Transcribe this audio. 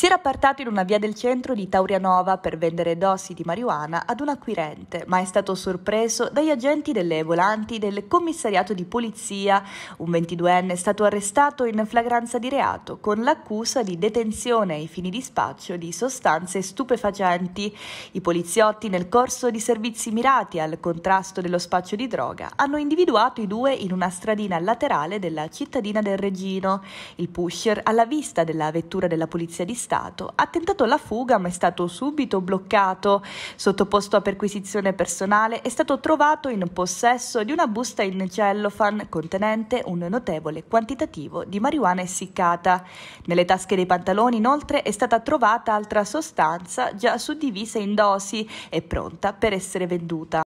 Si era appartato in una via del centro di Taurianova per vendere dosi di marijuana ad un acquirente, ma è stato sorpreso dagli agenti delle volanti del commissariato di polizia. Un 22enne è stato arrestato in flagranza di reato con l'accusa di detenzione ai fini di spaccio di sostanze stupefacenti. I poliziotti nel corso di servizi mirati al contrasto dello spaccio di droga hanno individuato i due in una stradina laterale della cittadina del Regino. Il pusher alla vista della vettura della polizia di Stato arrestato. Ha tentato la fuga ma è stato subito bloccato, sottoposto a perquisizione personale, è stato trovato in possesso di una busta in cellofan contenente un notevole quantitativo di marijuana essiccata. Nelle tasche dei pantaloni inoltre è stata trovata altra sostanza già suddivisa in dosi e pronta per essere venduta.